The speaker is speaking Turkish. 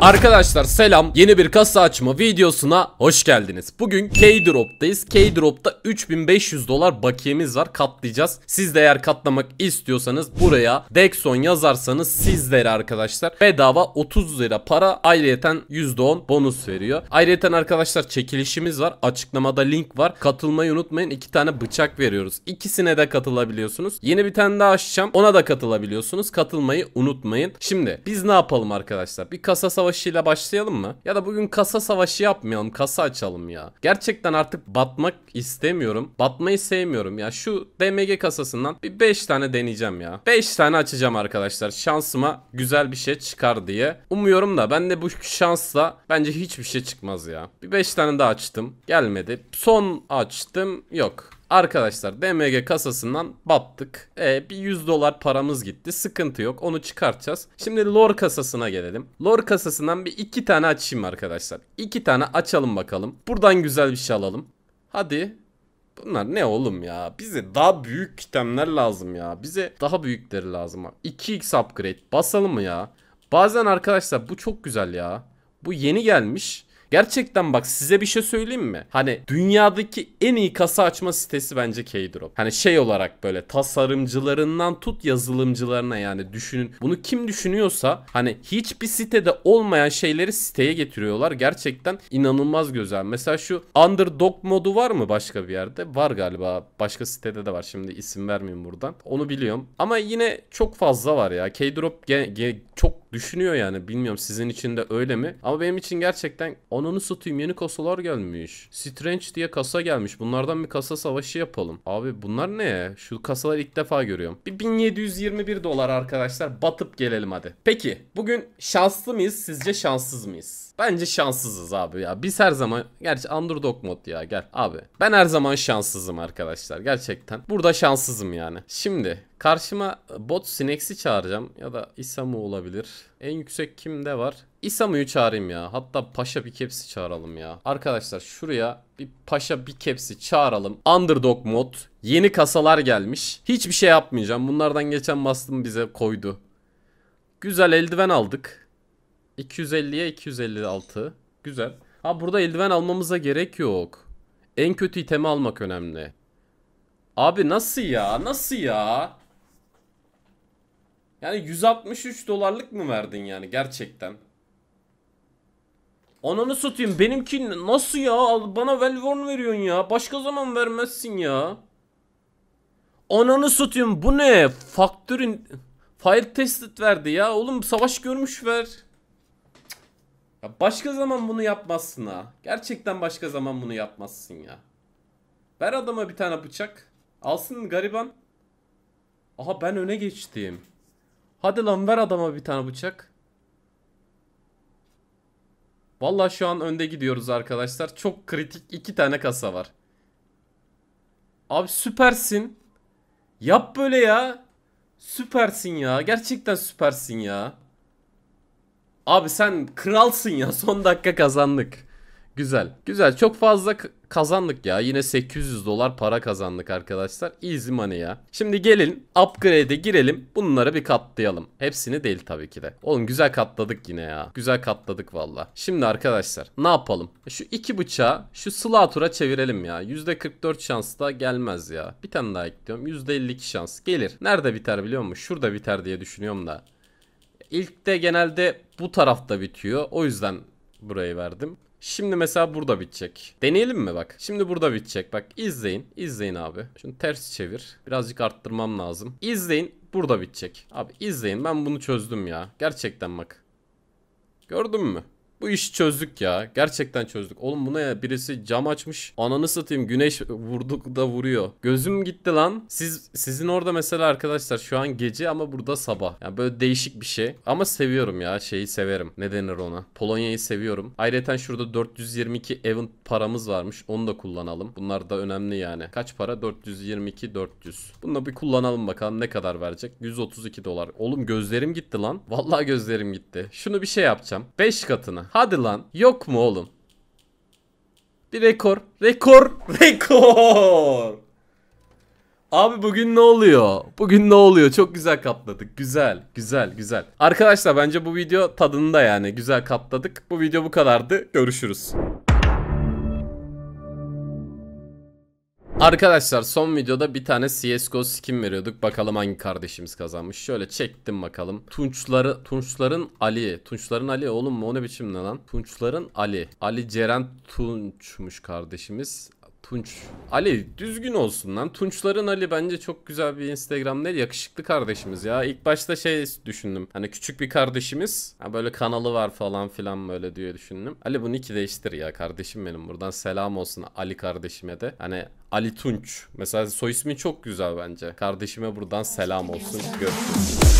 Arkadaşlar selam yeni bir kasa açma videosuna hoş geldiniz. Bugün K-Drop'tayız. K-Drop'ta 3500 dolar bakiyemiz var katlayacağız. Siz de eğer katlamak istiyorsanız buraya Dexon yazarsanız sizlere arkadaşlar bedava 30 lira para ayrıyeten %10 bonus veriyor. Ayrıyeten arkadaşlar çekilişimiz var açıklamada link var katılmayı unutmayın 2 tane bıçak veriyoruz. İkisine de katılabiliyorsunuz. Yeni bir tane daha açacağım ona da katılabiliyorsunuz katılmayı unutmayın. Şimdi biz ne yapalım arkadaşlar bir kasa savaşıyla başlayalım mı? Ya da bugün kasa savaşı yapmayalım. Kasa açalım ya. Gerçekten artık batmak istemiyorum. Batmayı sevmiyorum ya. Şu DMG kasasından bir 5 tane deneyeceğim ya. 5 tane açacağım arkadaşlar. Şansıma güzel bir şey çıkar diye. Umuyorum da ben de bu şansla bence hiçbir şey çıkmaz ya. Bir 5 tane daha açtım. Gelmedi. Son açtım. Yok. Arkadaşlar DMG kasasından battık. E, bir 100 dolar paramız gitti. Sıkıntı yok. Onu çıkartacağız. Şimdi Lor kasasına gelelim. Lor kasasından bir iki tane açayım arkadaşlar. İki tane açalım bakalım. Buradan güzel bir şey alalım. Hadi. Bunlar ne oğlum ya? Bize daha büyük kitemler lazım ya. Bize daha büyükleri lazım. 2x upgrade. Basalım mı ya? Bazen arkadaşlar bu çok güzel ya. Bu yeni gelmiş. Gerçekten bak size bir şey söyleyeyim mi? Hani dünyadaki en iyi kasa açma sitesi bence Keydrop. Hani şey olarak böyle tasarımcılarından tut yazılımcılarına yani düşünün. Bunu kim düşünüyorsa hani hiçbir sitede olmayan şeyleri siteye getiriyorlar. Gerçekten inanılmaz güzel. Mesela şu Underdog modu var mı başka bir yerde? Var galiba. Başka sitede de var. Şimdi isim vermeyeyim buradan. Onu biliyorum. Ama yine çok fazla var ya. Keydrop çok düşünüyor yani. Bilmiyorum sizin için de öyle mi? Ama benim için gerçekten ananı satayım yeni kasalar gelmiş. Strange diye kasa gelmiş. Bunlardan bir kasa savaşı yapalım. Abi bunlar ne? Şu kasalar ilk defa görüyorum. Bir 1721 dolar arkadaşlar. Batıp gelelim hadi. Peki bugün şanslı mıyız? Sizce şanssız mıyız? Bence şanssızız abi ya. Biz her zaman gerçi underdog mod ya gel abi. Ben her zaman şanssızım arkadaşlar gerçekten. Burada şanssızım yani. Şimdi karşıma bot Sinex'i çağıracağım ya da Isamu olabilir. En yüksek kimde var? Isamu'yu çağırayım ya. Hatta Paşa bir kepsi çağıralım ya. Arkadaşlar şuraya bir Paşa bir kepsi çağıralım. Underdog mod. Yeni kasalar gelmiş. Hiçbir şey yapmayacağım. Bunlardan geçen bastım bize koydu. Güzel eldiven aldık. 250'ye 256. Güzel. Ha burada eldiven almamıza gerek yok. En kötü itemi almak önemli. Abi nasıl ya? Nasıl ya? Yani 163 dolarlık mı verdin yani gerçekten? Ananı satayım benimki nasıl ya? Bana Velvorn veriyorsun ya. Başka zaman vermezsin ya. Ananı satayım bu ne? Faktörün... Fire tested verdi ya. Oğlum savaş görmüş ver. Ya başka zaman bunu yapmazsın ha. Gerçekten başka zaman bunu yapmazsın ya. Ver adama bir tane bıçak. Alsın gariban. Aha ben öne geçtim. Hadi lan ver adama bir tane bıçak. Valla şu an önde gidiyoruz arkadaşlar. Çok kritik iki tane kasa var. Abi süpersin. Yap böyle ya. Süpersin ya. Gerçekten süpersin ya. Abi sen kralsın ya son dakika kazandık. Güzel. Güzel çok fazla kazandık ya. Yine 800 dolar para kazandık arkadaşlar. Easy money ya. Şimdi gelin upgrade'e girelim. Bunları bir katlayalım. Hepsini değil tabii ki de. Oğlum güzel katladık yine ya. Güzel katladık valla. Şimdi arkadaşlar ne yapalım? Şu iki bıçağı şu Slatur'a çevirelim ya. %44 şans da gelmez ya. Bir tane daha ekliyorum. %52 şans gelir. Nerede biter biliyor musun? Şurada biter diye düşünüyorum da. İlk de genelde bu tarafta bitiyor. O yüzden burayı verdim. Şimdi mesela burada bitecek. Deneyelim mi bak? Şimdi burada bitecek. Bak izleyin. İzleyin abi. Şunu ters çevir. Birazcık arttırmam lazım. İzleyin. Burada bitecek. Abi izleyin. Ben bunu çözdüm ya. Gerçekten bak. Gördün mü? bu işi çözdük ya. Gerçekten çözdük. Oğlum buna ya? Birisi cam açmış. Ananı satayım güneş vurduk da vuruyor. Gözüm gitti lan. Siz sizin orada mesela arkadaşlar şu an gece ama burada sabah. Yani böyle değişik bir şey. Ama seviyorum ya şeyi severim. Ne denir ona? Polonya'yı seviyorum. Ayrıca şurada 422 event paramız varmış. Onu da kullanalım. Bunlar da önemli yani. Kaç para? 422 400. Bunu bir kullanalım bakalım ne kadar verecek. 132 dolar. Oğlum gözlerim gitti lan. Vallahi gözlerim gitti. Şunu bir şey yapacağım. 5 katını. Hadi lan. Yok mu oğlum? Bir rekor. Rekor. Rekor. Abi bugün ne oluyor? Bugün ne oluyor? Çok güzel kapladık. Güzel, güzel, güzel. Arkadaşlar bence bu video tadında yani. Güzel kapladık. Bu video bu kadardı. Görüşürüz. Arkadaşlar son videoda bir tane CSGO skin veriyorduk. Bakalım hangi kardeşimiz kazanmış. Şöyle çektim bakalım. Tunçları, Tunçların Ali. Tunçların Ali oğlum mu o ne biçim ne lan? Tunçların Ali. Ali Ceren Tunçmuş kardeşimiz. Tunç. Ali düzgün olsun lan. Tunçların Ali bence çok güzel bir Instagram ne yakışıklı kardeşimiz ya. İlk başta şey düşündüm. Hani küçük bir kardeşimiz. Ha böyle kanalı var falan filan böyle diye düşündüm. Ali bunu iki değiştir ya kardeşim benim. Buradan selam olsun Ali kardeşime de. Hani Ali Tunç. Mesela soy ismi çok güzel bence. Kardeşime buradan selam olsun. Görüşürüz.